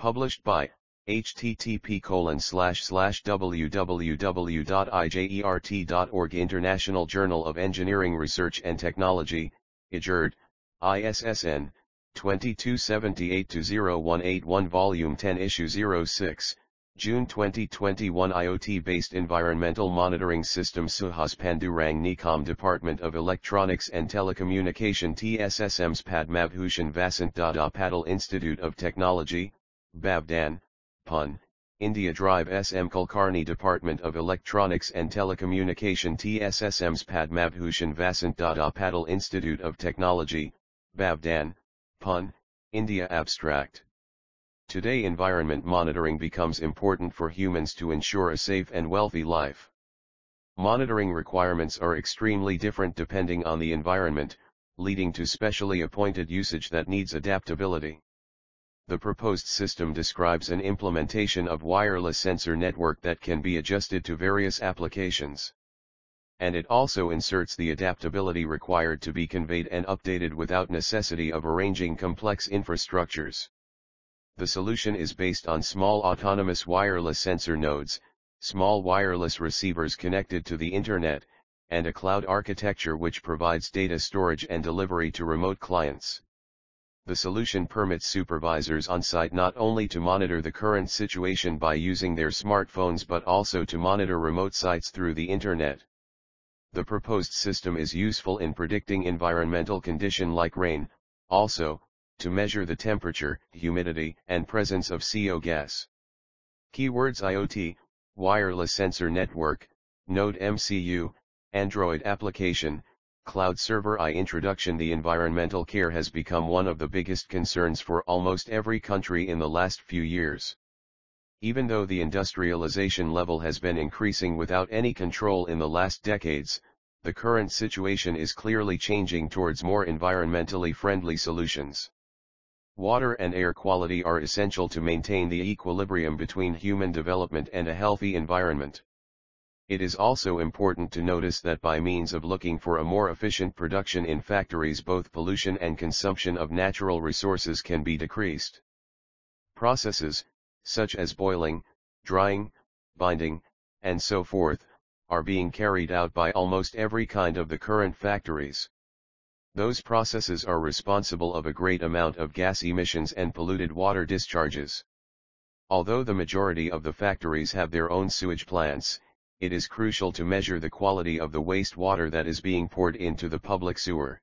Published by http www.ijert.org International Journal of Engineering Research and Technology, IJERT, ISSN, 2278-0181 Volume 10 Issue 06, June 2021 IoT-based environmental monitoring system Suhas Pandurang Nikam Department of Electronics and Telecommunication TSSM's Padmavhushan Vasant Dada Patil Institute of Technology, Babdan, Pun, India Drive SM Kulkarni Department of Electronics and Telecommunication TSSM's Padmabhushan Vasant Dada Patil Institute of Technology, Babdan, Pun, India Abstract. Today environment monitoring becomes important for humans to ensure a safe and wealthy life. Monitoring requirements are extremely different depending on the environment, leading to specially appointed usage that needs adaptability. The proposed system describes an implementation of wireless sensor network that can be adjusted to various applications. And it also inserts the adaptability required to be conveyed and updated without necessity of arranging complex infrastructures. The solution is based on small autonomous wireless sensor nodes, small wireless receivers connected to the internet, and a cloud architecture which provides data storage and delivery to remote clients the solution permits supervisors on site not only to monitor the current situation by using their smartphones but also to monitor remote sites through the internet. The proposed system is useful in predicting environmental condition like rain, also, to measure the temperature, humidity, and presence of CO gas. Keywords IoT, wireless sensor network, Node MCU, Android application, Cloud Server I introduction The environmental care has become one of the biggest concerns for almost every country in the last few years. Even though the industrialization level has been increasing without any control in the last decades, the current situation is clearly changing towards more environmentally friendly solutions. Water and air quality are essential to maintain the equilibrium between human development and a healthy environment. It is also important to notice that by means of looking for a more efficient production in factories both pollution and consumption of natural resources can be decreased. Processes, such as boiling, drying, binding, and so forth, are being carried out by almost every kind of the current factories. Those processes are responsible of a great amount of gas emissions and polluted water discharges. Although the majority of the factories have their own sewage plants, it is crucial to measure the quality of the wastewater that is being poured into the public sewer.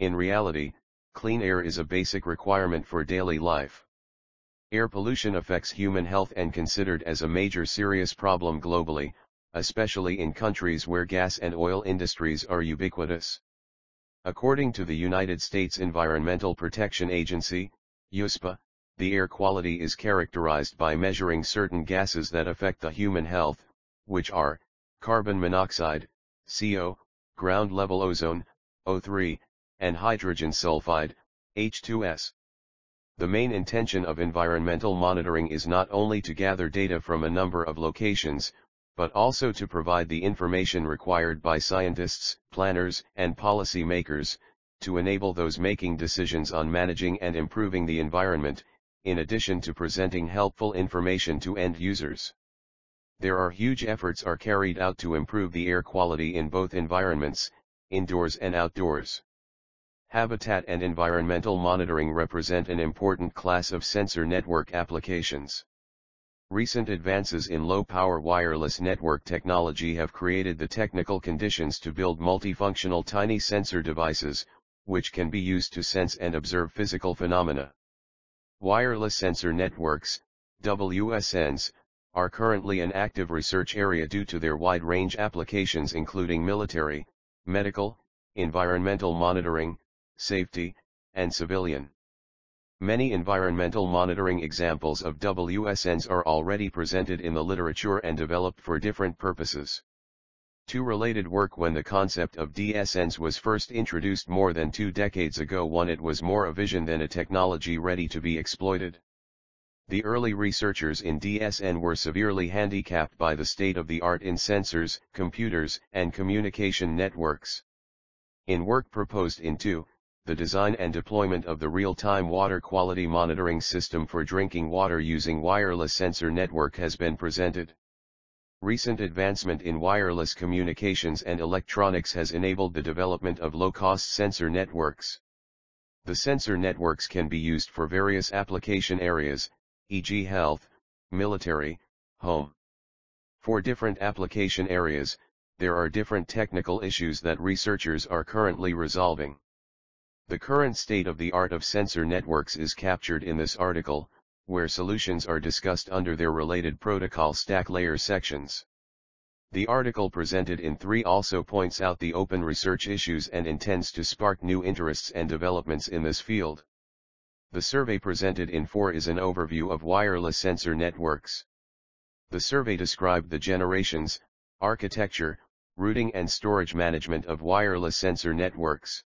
In reality, clean air is a basic requirement for daily life. Air pollution affects human health and considered as a major serious problem globally, especially in countries where gas and oil industries are ubiquitous. According to the United States Environmental Protection Agency, USPA, the air quality is characterized by measuring certain gases that affect the human health, which are, carbon monoxide, CO, ground level ozone, O3, and hydrogen sulfide, H2S. The main intention of environmental monitoring is not only to gather data from a number of locations, but also to provide the information required by scientists, planners, and policy makers, to enable those making decisions on managing and improving the environment, in addition to presenting helpful information to end users. There are huge efforts are carried out to improve the air quality in both environments, indoors and outdoors. Habitat and environmental monitoring represent an important class of sensor network applications. Recent advances in low-power wireless network technology have created the technical conditions to build multifunctional tiny sensor devices, which can be used to sense and observe physical phenomena. Wireless sensor networks, WSNs, are currently an active research area due to their wide range applications including military, medical, environmental monitoring, safety, and civilian. Many environmental monitoring examples of WSNs are already presented in the literature and developed for different purposes. Two related work when the concept of DSNs was first introduced more than two decades ago one it was more a vision than a technology ready to be exploited. The early researchers in DSN were severely handicapped by the state of the art in sensors, computers, and communication networks. In work proposed in 2, the design and deployment of the real-time water quality monitoring system for drinking water using wireless sensor network has been presented. Recent advancement in wireless communications and electronics has enabled the development of low-cost sensor networks. The sensor networks can be used for various application areas, e.g. health, military, home. For different application areas, there are different technical issues that researchers are currently resolving. The current state of the art of sensor networks is captured in this article, where solutions are discussed under their related protocol stack layer sections. The article presented in 3 also points out the open research issues and intends to spark new interests and developments in this field. The survey presented in 4 is an overview of wireless sensor networks. The survey described the generations, architecture, routing and storage management of wireless sensor networks.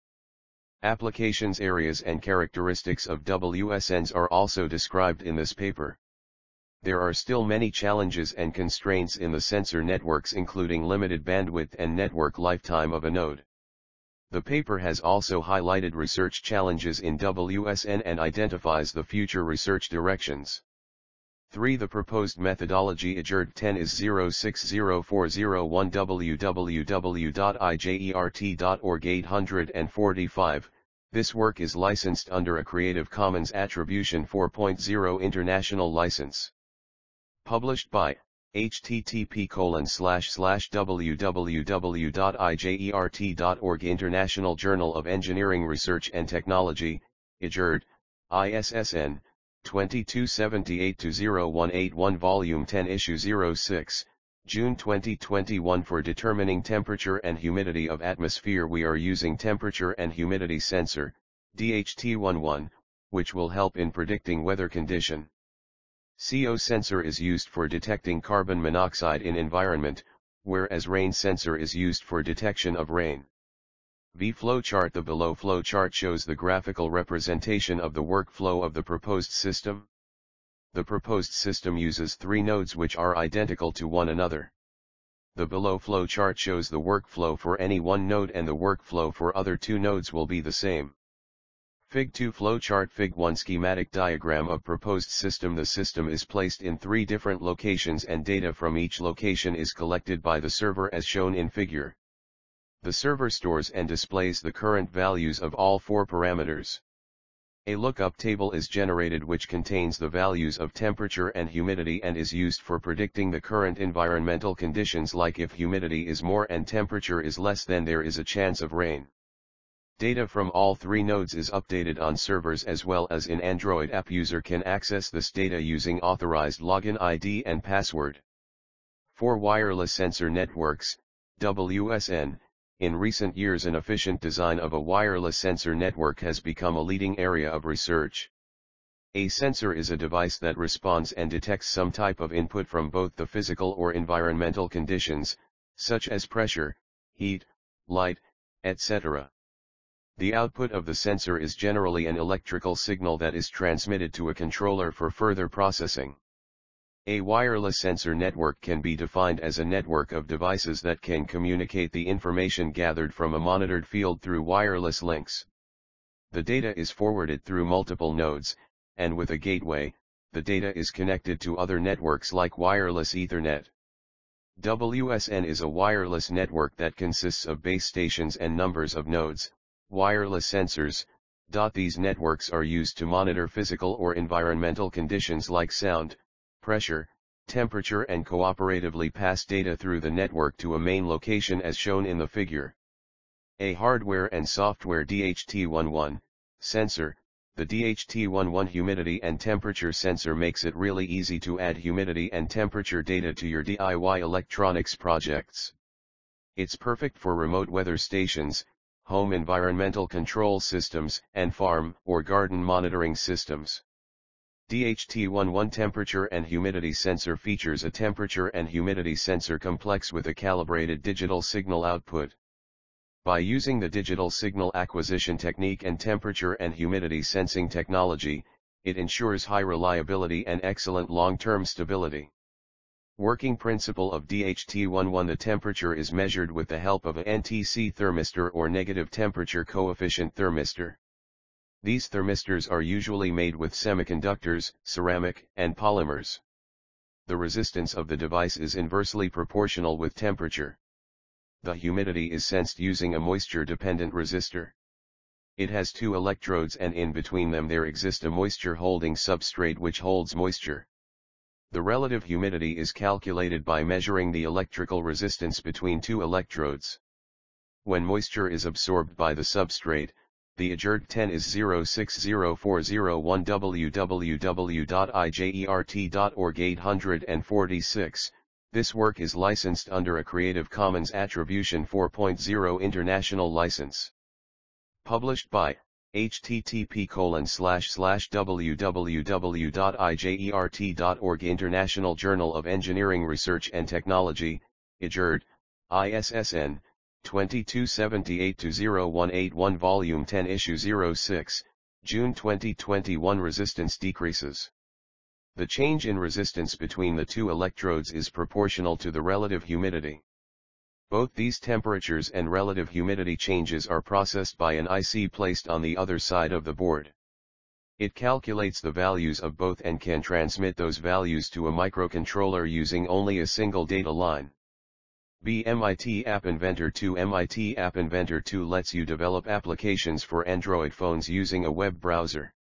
Applications areas and characteristics of WSNs are also described in this paper. There are still many challenges and constraints in the sensor networks including limited bandwidth and network lifetime of a node. The paper has also highlighted research challenges in WSN and identifies the future research directions. 3. The proposed methodology IGERD 10 is 060401 www.ijert.org 845. This work is licensed under a Creative Commons Attribution 4.0 International License. Published by http colon slash slash www.ijert.org International Journal of Engineering Research and Technology, IJERT, ISSN, 2278-0181 Volume 10 Issue 06, June 2021 For determining temperature and humidity of atmosphere we are using temperature and humidity sensor, DHT11, which will help in predicting weather condition. CO sensor is used for detecting carbon monoxide in environment, whereas rain sensor is used for detection of rain. The flowchart The below flowchart shows the graphical representation of the workflow of the proposed system. The proposed system uses three nodes which are identical to one another. The below flowchart shows the workflow for any one node and the workflow for other two nodes will be the same. Fig 2 flowchart Fig 1 schematic diagram of proposed system The system is placed in three different locations and data from each location is collected by the server as shown in figure. The server stores and displays the current values of all four parameters. A lookup table is generated which contains the values of temperature and humidity and is used for predicting the current environmental conditions like if humidity is more and temperature is less then there is a chance of rain. Data from all three nodes is updated on servers as well as in Android app user can access this data using authorized login ID and password. For wireless sensor networks, WSN, in recent years an efficient design of a wireless sensor network has become a leading area of research. A sensor is a device that responds and detects some type of input from both the physical or environmental conditions, such as pressure, heat, light, etc. The output of the sensor is generally an electrical signal that is transmitted to a controller for further processing. A wireless sensor network can be defined as a network of devices that can communicate the information gathered from a monitored field through wireless links. The data is forwarded through multiple nodes, and with a gateway, the data is connected to other networks like wireless Ethernet. WSN is a wireless network that consists of base stations and numbers of nodes, wireless sensors, these networks are used to monitor physical or environmental conditions like sound, pressure, temperature and cooperatively pass data through the network to a main location as shown in the figure. A hardware and software DHT11 sensor, the DHT11 humidity and temperature sensor makes it really easy to add humidity and temperature data to your DIY electronics projects. It's perfect for remote weather stations, home environmental control systems, and farm or garden monitoring systems. DHT11 temperature and humidity sensor features a temperature and humidity sensor complex with a calibrated digital signal output. By using the digital signal acquisition technique and temperature and humidity sensing technology, it ensures high reliability and excellent long-term stability. Working principle of DHT11 The temperature is measured with the help of a NTC thermistor or negative temperature coefficient thermistor. These thermistors are usually made with semiconductors, ceramic, and polymers. The resistance of the device is inversely proportional with temperature. The humidity is sensed using a moisture-dependent resistor. It has two electrodes and in between them there exists a moisture-holding substrate which holds moisture. The relative humidity is calculated by measuring the electrical resistance between two electrodes. When moisture is absorbed by the substrate, the adjert 10 is 060401 www.ijert.org 846. This work is licensed under a Creative Commons Attribution 4.0 International License. Published by http www.ijert.org International Journal of Engineering Research and Technology, IJERT, ISSN, 2278-0181 Volume 10 Issue 06, June 2021 Resistance decreases. The change in resistance between the two electrodes is proportional to the relative humidity. Both these temperatures and relative humidity changes are processed by an IC placed on the other side of the board. It calculates the values of both and can transmit those values to a microcontroller using only a single data line. BMIT App Inventor 2 MIT App Inventor 2 lets you develop applications for Android phones using a web browser.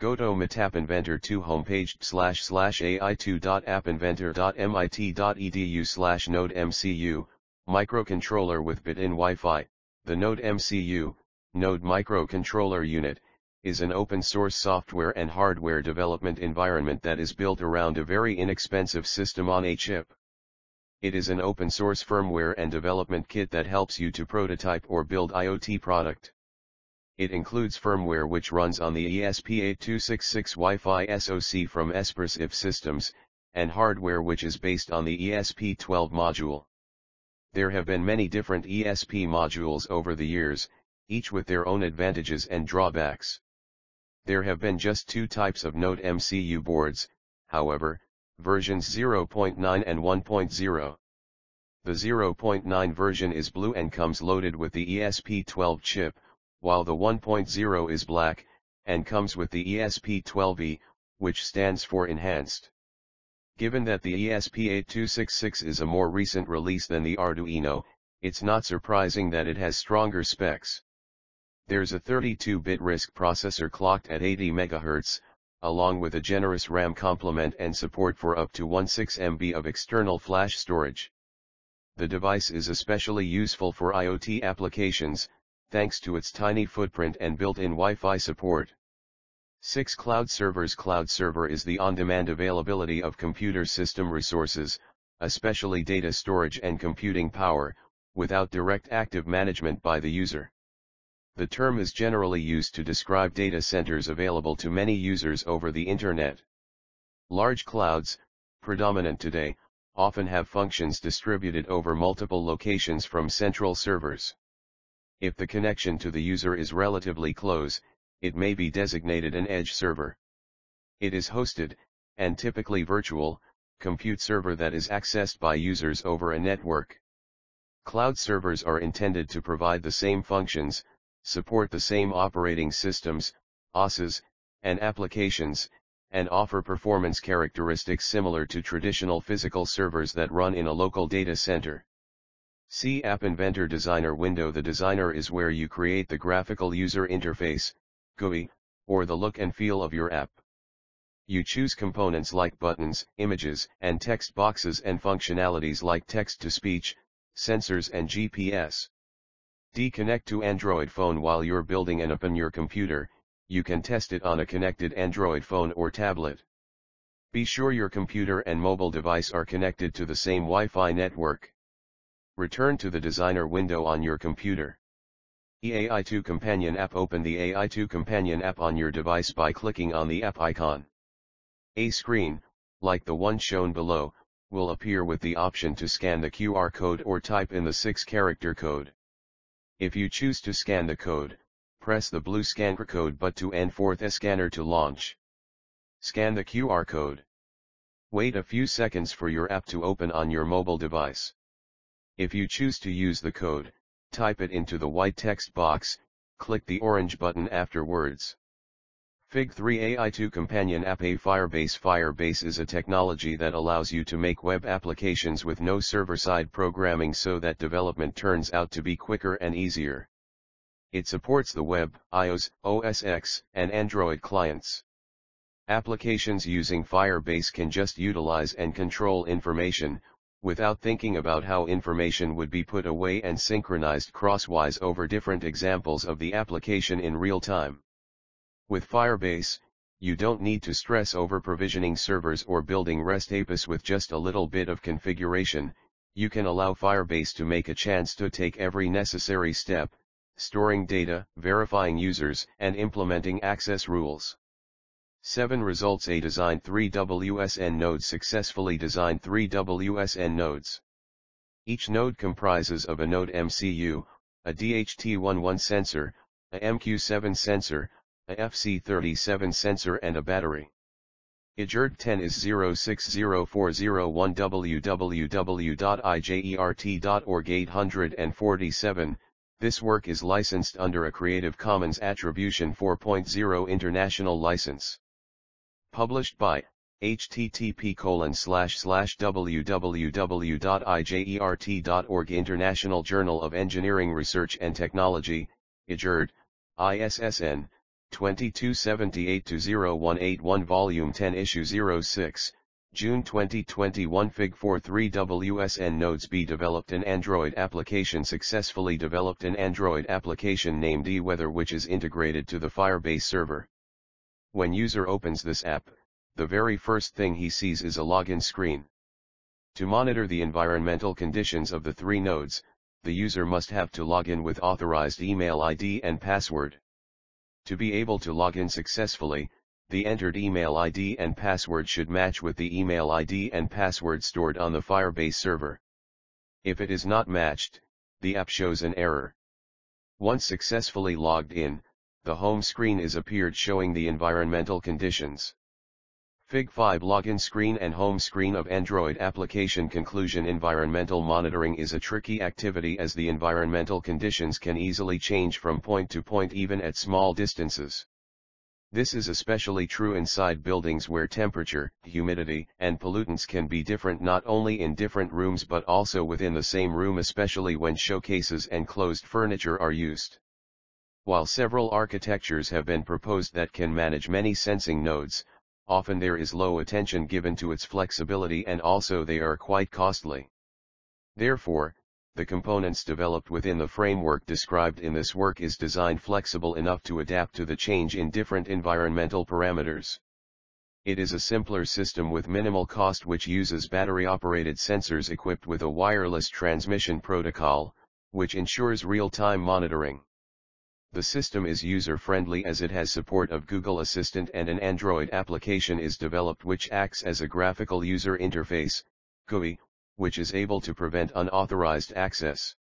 Go to MITApp Inventor 2 homepage slash slash ai2.appinventor.mit.edu slash node mcu microcontroller with bit-in Wi-Fi, the Node MCU, Node Microcontroller Unit, is an open-source software and hardware development environment that is built around a very inexpensive system on a chip. It is an open-source firmware and development kit that helps you to prototype or build IoT product. It includes firmware which runs on the ESP8266 Wi-Fi SoC from Espersif Systems, and hardware which is based on the ESP12 module there have been many different ESP modules over the years, each with their own advantages and drawbacks. There have been just two types of Node MCU boards, however, versions 0.9 and 1.0. The 0.9 version is blue and comes loaded with the ESP12 chip, while the 1.0 is black, and comes with the ESP12E, which stands for Enhanced. Given that the ESP8266 is a more recent release than the Arduino, it's not surprising that it has stronger specs. There's a 32-bit RISC processor clocked at 80 MHz, along with a generous RAM complement and support for up to 16 MB of external flash storage. The device is especially useful for IoT applications, thanks to its tiny footprint and built-in Wi-Fi support. 6. Cloud servers Cloud server is the on-demand availability of computer system resources, especially data storage and computing power, without direct active management by the user. The term is generally used to describe data centers available to many users over the internet. Large clouds, predominant today, often have functions distributed over multiple locations from central servers. If the connection to the user is relatively close, it may be designated an edge server. It is hosted, and typically virtual, compute server that is accessed by users over a network. Cloud servers are intended to provide the same functions, support the same operating systems, OSes, and applications, and offer performance characteristics similar to traditional physical servers that run in a local data center. See App Inventor Designer window The designer is where you create the graphical user interface, GUI, or the look and feel of your app. You choose components like buttons, images, and text boxes and functionalities like text-to-speech, sensors and GPS. Deconnect to Android phone while you're building an app on your computer, you can test it on a connected Android phone or tablet. Be sure your computer and mobile device are connected to the same Wi-Fi network. Return to the designer window on your computer. EAI2 Companion app Open the AI2 Companion app on your device by clicking on the app icon. A screen, like the one shown below, will appear with the option to scan the QR code or type in the 6-character code. If you choose to scan the code, press the blue scanner code but to and forth a scanner to launch. Scan the QR code. Wait a few seconds for your app to open on your mobile device. If you choose to use the code, type it into the white text box, click the orange button afterwards. Fig 3 AI2 Companion App A Firebase Firebase is a technology that allows you to make web applications with no server-side programming so that development turns out to be quicker and easier. It supports the web, iOS, OS X, and Android clients. Applications using Firebase can just utilize and control information, without thinking about how information would be put away and synchronized crosswise over different examples of the application in real time. With Firebase, you don't need to stress over provisioning servers or building REST APIs with just a little bit of configuration, you can allow Firebase to make a chance to take every necessary step, storing data, verifying users and implementing access rules. 7 results A designed 3 WSN nodes successfully designed 3 WSN nodes. Each node comprises of a node MCU, a DHT11 sensor, a MQ7 sensor, a FC37 sensor and a battery. ijert 10 is 60401 www.ijert.org 847, this work is licensed under a Creative Commons Attribution 4.0 International License. Published by http www.ijert.org International Journal of Engineering Research and Technology, IJERT, ISSN, 2278-0181 Volume 10 Issue 06, June 2021 Fig 43 WSN Nodes B developed an Android application successfully developed an Android application named eWeather which is integrated to the Firebase server. When user opens this app, the very first thing he sees is a login screen. To monitor the environmental conditions of the three nodes, the user must have to log in with authorized email ID and password. To be able to log in successfully, the entered email ID and password should match with the email ID and password stored on the Firebase server. If it is not matched, the app shows an error. Once successfully logged in, the home screen is appeared showing the environmental conditions. Fig 5 login screen and home screen of Android application conclusion Environmental monitoring is a tricky activity as the environmental conditions can easily change from point to point even at small distances. This is especially true inside buildings where temperature, humidity, and pollutants can be different not only in different rooms but also within the same room especially when showcases and closed furniture are used. While several architectures have been proposed that can manage many sensing nodes, often there is low attention given to its flexibility and also they are quite costly. Therefore, the components developed within the framework described in this work is designed flexible enough to adapt to the change in different environmental parameters. It is a simpler system with minimal cost which uses battery-operated sensors equipped with a wireless transmission protocol, which ensures real-time monitoring. The system is user-friendly as it has support of Google Assistant and an Android application is developed which acts as a graphical user interface, GUI, which is able to prevent unauthorized access.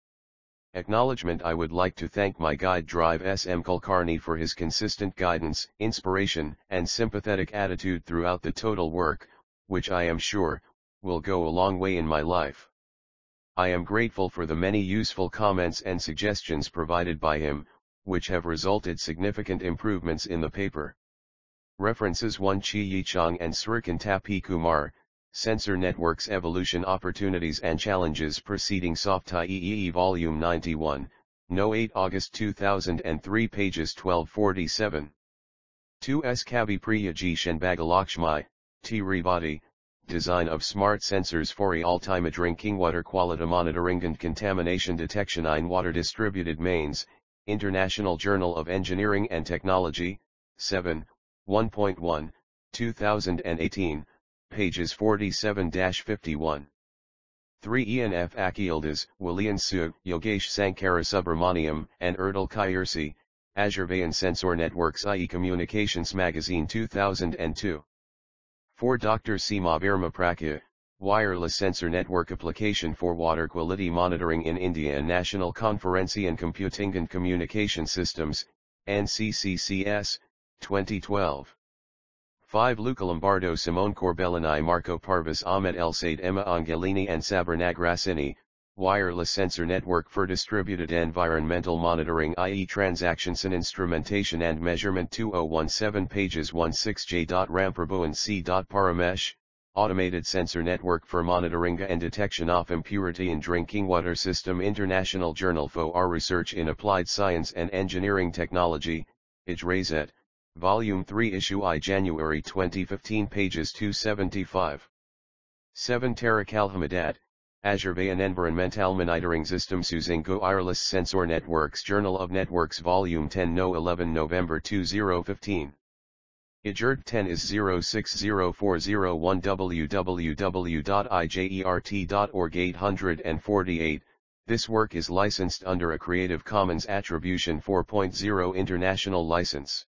Acknowledgement I would like to thank my guide Drive S. M. Kulkarni for his consistent guidance, inspiration, and sympathetic attitude throughout the total work, which I am sure, will go a long way in my life. I am grateful for the many useful comments and suggestions provided by him, which have resulted significant improvements in the paper. References 1 Chi Yi Chang and Surikan Tapi Kumar, Sensor Networks Evolution Opportunities and Challenges Preceding Soft IEEE Volume 91, No 8 August 2003 pages 1247. 2S Kavi Priyajish and Bagalakshmi, T. Rivati, Design of Smart Sensors for Altima Drinking Water Quality Monitoring and Contamination Detection in Water Distributed Mains, International Journal of Engineering and Technology, 7, 1.1, 2018, pages 47-51. 3 ENF Akhildas, Willian Yogesh Sankara Subramaniam, and Erdal Kayursi, Azerbaijan Sensor Networks IE Communications Magazine 2002. 4 Dr. Seema Verma Prakya, wireless sensor network application for water quality monitoring in India National Conference and Computing and Communication Systems, NCCCS, 2012. 5. Luca Lombardo Simone Corbellini Marco Parvis Ahmed El Said Emma Angelini and Sabra Nagrasini, Wireless Sensor Network for Distributed Environmental Monitoring i.e. Transactions and Instrumentation and Measurement 2017 pages 16 Ramprabhu and Paramesh. Automated Sensor Network for Monitoring and Detection of Impurity in Drinking Water System International Journal for Our Research in Applied Science and Engineering Technology, IJRAZET, Volume 3 Issue I January 2015 pages 275. 7 Tarakalhamadat, Azerbaijan Environmental Monitoring Systems using Go Wireless Sensor Networks Journal of Networks Volume 10 No 11 November 2015. IJERT 10 is 060401 www.ijert.org 848. This work is licensed under a Creative Commons Attribution 4.0 International License.